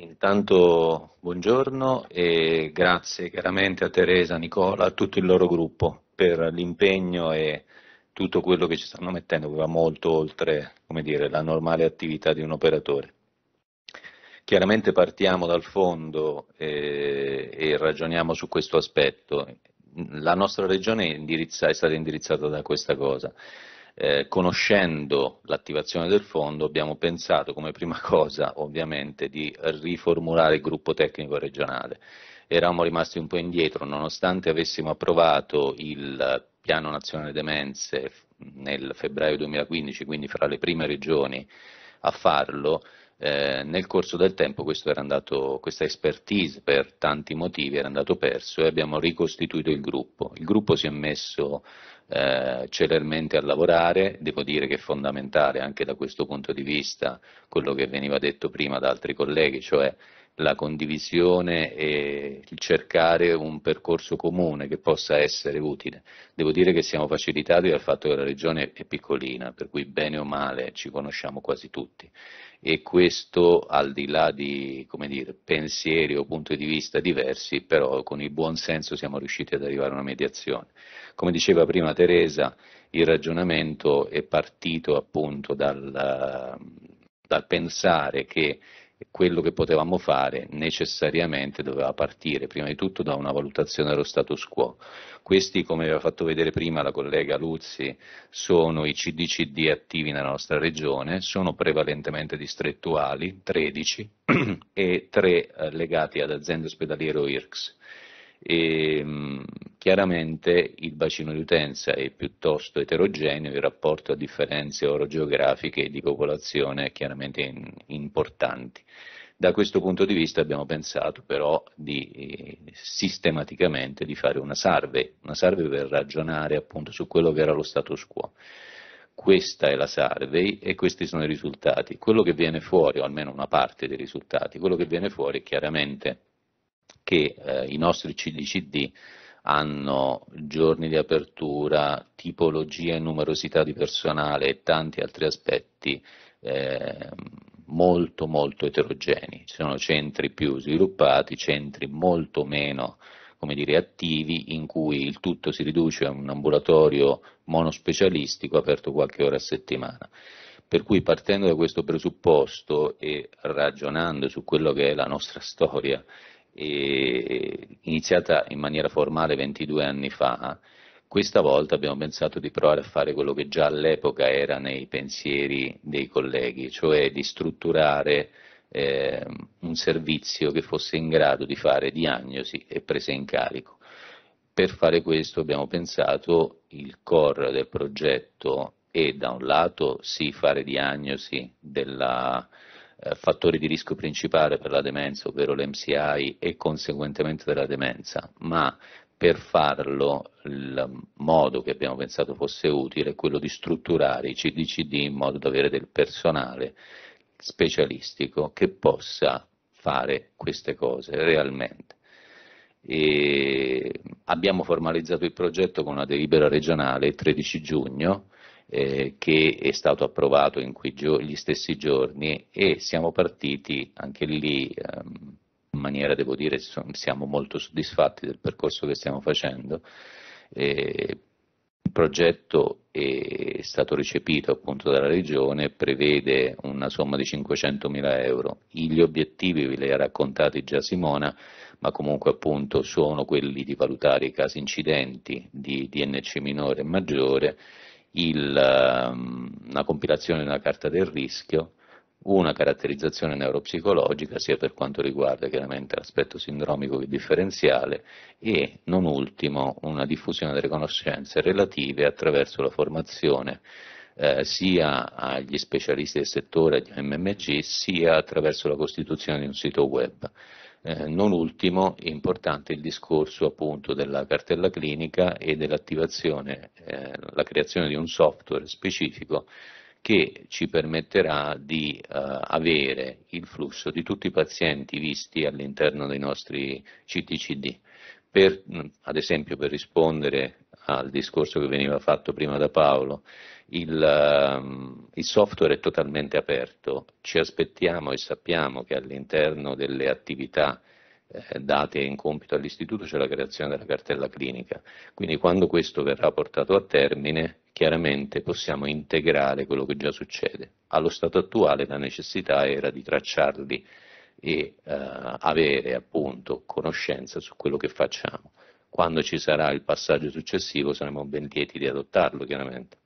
Intanto buongiorno e grazie chiaramente a Teresa, Nicola, a tutto il loro gruppo per l'impegno e tutto quello che ci stanno mettendo, che va molto oltre dire, la normale attività di un operatore. Chiaramente partiamo dal fondo e, eh, e ragioniamo su questo aspetto. La nostra regione è, è stata indirizzata da questa cosa eh, conoscendo l'attivazione del fondo abbiamo pensato come prima cosa ovviamente di riformulare il gruppo tecnico regionale. Eravamo rimasti un po' indietro, nonostante avessimo approvato il piano nazionale demenze nel febbraio 2015, quindi fra le prime regioni a farlo, eh, nel corso del tempo andato, questa expertise per tanti motivi era andata persa e abbiamo ricostituito il gruppo. Il gruppo si è messo eh, celermente a lavorare, devo dire che è fondamentale anche da questo punto di vista quello che veniva detto prima da altri colleghi, cioè la condivisione e il cercare un percorso comune che possa essere utile. Devo dire che siamo facilitati dal fatto che la regione è piccolina, per cui bene o male ci conosciamo quasi tutti e questo al di là di dire, pensieri o punti di vista diversi, però con il buon senso siamo riusciti ad arrivare a una mediazione. Come diceva prima Teresa, il ragionamento è partito appunto dal, dal pensare che quello che potevamo fare necessariamente doveva partire prima di tutto da una valutazione dello status quo. Questi, come aveva fatto vedere prima la collega Luzzi, sono i CDCD attivi nella nostra regione, sono prevalentemente distrettuali, 13, e 3 eh, legati ad aziende ospedaliere o IRCS. E, ehm, chiaramente il bacino di utenza è piuttosto eterogeneo, il rapporto a differenze orogeografiche e di popolazione è chiaramente in, importanti. Da questo punto di vista abbiamo pensato però di, eh, sistematicamente di fare una survey, una survey per ragionare appunto su quello che era lo status quo. Questa è la survey e questi sono i risultati. Quello che viene fuori, o almeno una parte dei risultati, quello che viene fuori è chiaramente che eh, i nostri CDCD hanno giorni di apertura, tipologia e numerosità di personale e tanti altri aspetti eh, molto molto eterogenei. Ci sono centri più sviluppati, centri molto meno come dire, attivi in cui il tutto si riduce a un ambulatorio monospecialistico aperto qualche ora a settimana. Per cui partendo da questo presupposto e ragionando su quello che è la nostra storia iniziata in maniera formale 22 anni fa, questa volta abbiamo pensato di provare a fare quello che già all'epoca era nei pensieri dei colleghi, cioè di strutturare eh, un servizio che fosse in grado di fare diagnosi e prese in carico. Per fare questo abbiamo pensato il core del progetto è da un lato sì fare diagnosi della, eh, fattori di rischio principale per la demenza, ovvero l'MCI e conseguentemente della demenza, ma per farlo il modo che abbiamo pensato fosse utile è quello di strutturare i CDCD in modo da avere del personale specialistico che possa fare queste cose realmente. E abbiamo formalizzato il progetto con una delibera regionale il 13 giugno eh, che è stato approvato in quei gio- gli stessi giorni e siamo partiti anche lì ehm, in maniera, devo dire, so- siamo molto soddisfatti del percorso che stiamo facendo. Eh, il progetto è stato recepito appunto dalla Regione, prevede una somma di 500 mila euro. Gli obiettivi ve li ha raccontati già Simona, ma comunque appunto sono quelli di valutare i casi incidenti di DNC minore e maggiore il, ehm, una compilazione di una carta del rischio, una caratterizzazione neuropsicologica sia per quanto riguarda chiaramente l'aspetto sindromico che differenziale e non ultimo una diffusione delle conoscenze relative attraverso la formazione eh, sia agli specialisti del settore, agli MMG, sia attraverso la costituzione di un sito web. Eh, non ultimo è importante il discorso appunto della cartella clinica e dell'attivazione, eh, la creazione di un software specifico che ci permetterà di eh, avere il flusso di tutti i pazienti visti all'interno dei nostri CTCD. Per, mm, ad esempio per rispondere al discorso che veniva fatto prima da Paolo, il, ehm, il, software è totalmente aperto, ci aspettiamo e sappiamo che all'interno delle attività eh, date in compito all'istituto c'è la creazione della cartella clinica, quindi quando questo verrà portato a termine chiaramente possiamo integrare quello che già succede. Allo stato attuale la necessità era di tracciarli e eh, avere appunto conoscenza su quello che facciamo. Quando ci sarà il passaggio successivo saremo ben lieti di adottarlo, chiaramente.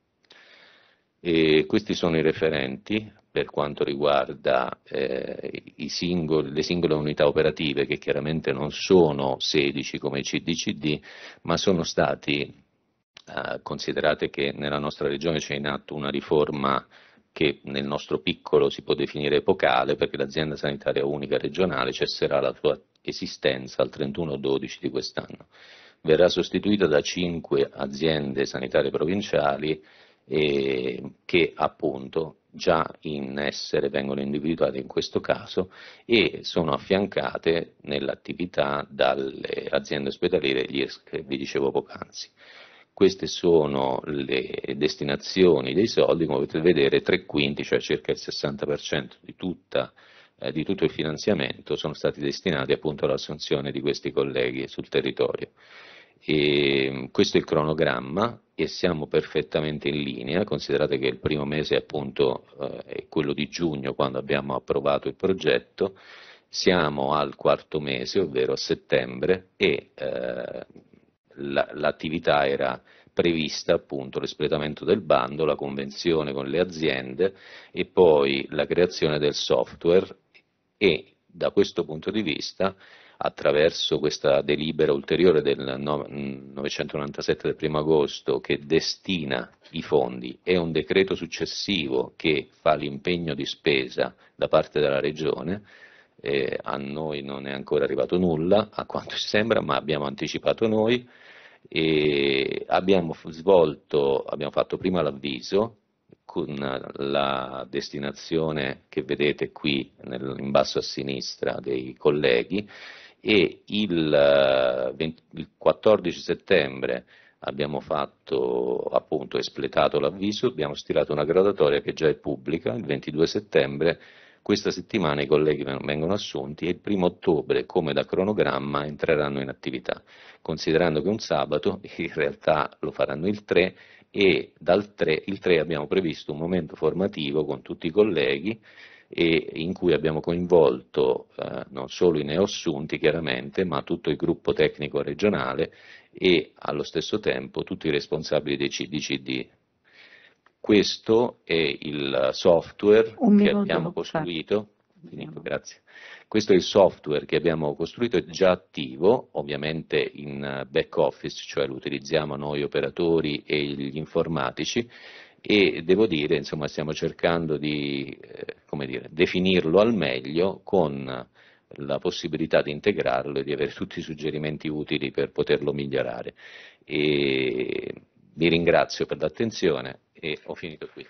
E questi sono i referenti per quanto riguarda eh, singoli, le singole unità operative, che chiaramente non sono 16 come i CDCD, ma sono stati, eh, considerate che nella nostra regione c'è in atto una riforma che nel nostro piccolo si può definire epocale perché l'azienda sanitaria unica regionale cesserà la sua esistenza al 31-12 di quest'anno. Verrà sostituita da cinque aziende sanitarie provinciali eh, che appunto già in essere vengono individuate in questo caso e sono affiancate nell'attività dalle aziende ospedaliere, gli ESC che vi dicevo poc'anzi. Queste sono le destinazioni dei soldi, come potete vedere, tre quinti, cioè circa il 60% di, tutta, eh, di tutto il finanziamento, sono stati destinati appunto all'assunzione di questi colleghi sul territorio. E mm, questo è il cronogramma e siamo perfettamente in linea, considerate che il primo mese appunto eh, è quello di giugno quando abbiamo approvato il progetto, siamo al quarto mese, ovvero a settembre, e eh, l'attività era prevista appunto l'espletamento del bando, la convenzione con le aziende e poi la creazione del software e da questo punto di vista attraverso questa delibera ulteriore del 997 del 1 agosto che destina i fondi e un decreto successivo che fa l'impegno di spesa da parte della Regione, eh, a noi non è ancora arrivato nulla, a quanto ci sembra, ma abbiamo anticipato noi, e abbiamo svolto, abbiamo fatto prima l'avviso con la destinazione che vedete qui nel, in basso a sinistra dei colleghi e il, 20, eh, il 14 settembre abbiamo fatto, appunto, espletato l'avviso, abbiamo stilato una gradatoria che già è pubblica, il 22 settembre questa settimana i colleghi vengono assunti e il primo ottobre, come da cronogramma, entreranno in attività, considerando che un sabato, in realtà lo faranno il 3, e dal 3, il 3 abbiamo previsto un momento formativo con tutti i colleghi e in cui abbiamo coinvolto eh, non solo i neoassunti chiaramente, ma tutto il gruppo tecnico regionale e allo stesso tempo tutti i responsabili dei CDCD questo è il software Un che abbiamo costruito. Finito, grazie. Questo è il software che abbiamo costruito, è già attivo, ovviamente in back office, cioè lo utilizziamo noi operatori e gli informatici e devo dire, insomma, stiamo cercando di eh, dire, definirlo al meglio con la possibilità di integrarlo e di avere tutti i suggerimenti utili per poterlo migliorare. E vi ringrazio per l'attenzione e ho finito qui.